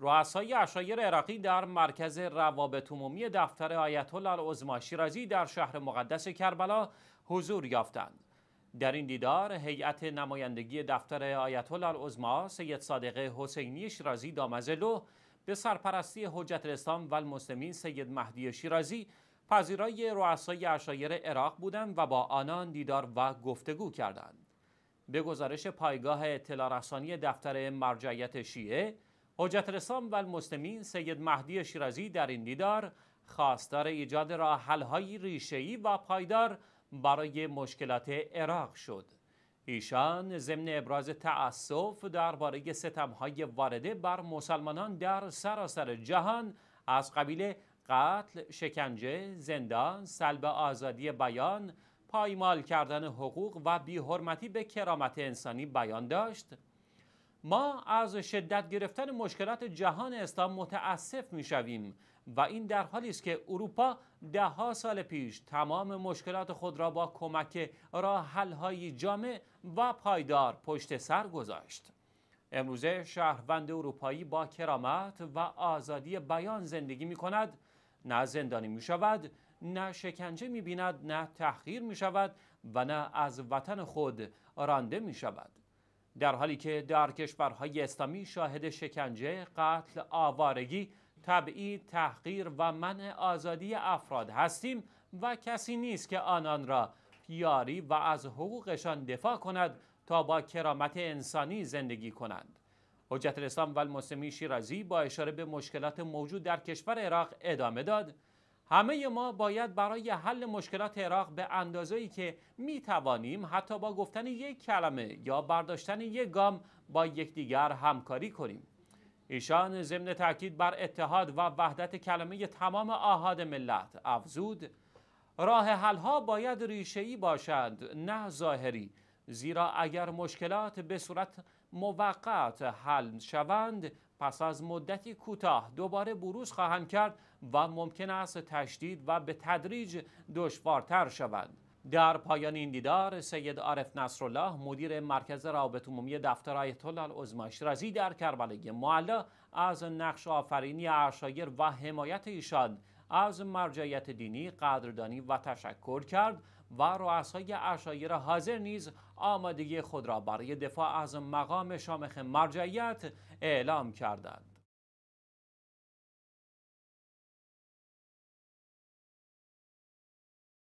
رؤسای اشایر عراقی در مرکز روابط عمومی دفتر آیت الله العظما شیرازی در شهر مقدس کربلا حضور یافتند در این دیدار هیئت نمایندگی دفتر آیت الله العظما سید صادق حسینی شیرازی دامزلو به سرپرستی حجت الاسلام و المسلمین سید مهدی شیرازی پذیرای رؤسای اشایر عراق بودند و با آنان دیدار و گفتگو کردند به گزارش پایگاه اطلاع رسانی دفتر مرجعیت شیعه حجت و المسلمین سید مهدی شیرازی در این دیدار خواستار ایجاد حل‌های ریشه‌ای و پایدار برای مشکلات عراق شد. ایشان ضمن ابراز تأسف درباره ستمهای وارده بر مسلمانان در سراسر جهان از قبیل قتل، شکنجه، زندان، سلب آزادی بیان، پایمال کردن حقوق و بیحرمتی به کرامت انسانی بیان داشت ما از شدت گرفتن مشکلات جهان اسلام متاسف می شویم و این در حالی است که اروپا ده ها سال پیش تمام مشکلات خود را با کمک های جامع و پایدار پشت سر گذاشت. امروزه شهروند اروپایی با کرامت و آزادی بیان زندگی می کند نه زندانی می شود نه شکنجه می بیند نه تحقیر می شود و نه از وطن خود رانده می شود در حالی که در کشورهای اسلامی شاهد شکنجه، قتل، آوارگی، تبعید، تحقیر و منع آزادی افراد هستیم و کسی نیست که آنان را یاری و از حقوقشان دفاع کند تا با کرامت انسانی زندگی کنند. حجت الاسلام و شیرازی با اشاره به مشکلات موجود در کشور عراق ادامه داد همه ما باید برای حل مشکلات عراق به اندازه‌ای که می توانیم حتی با گفتن یک کلمه یا برداشتن یک گام با یکدیگر همکاری کنیم. ایشان ضمن تاکید بر اتحاد و وحدت کلمه تمام آهاد ملت افزود راه حلها باید ریشه‌ای باشند نه ظاهری زیرا اگر مشکلات به صورت موقت حل شوند پس از مدتی کوتاه دوباره بروز خواهند کرد و ممکن است تشدید و به تدریج دشوارتر شوند در پایان این دیدار سید عارف نصرالله مدیر مرکز روابط عمومی دفتر آیت الله در کربلای معلا، از نقش آفرینی عشایر و حمایت ایشان از مرجعیت دینی قدردانی و تشکر کرد و رؤسای اشایر حاضر نیز آمادگی خود را برای دفاع از مقام شامخ مرجعیت اعلام کردند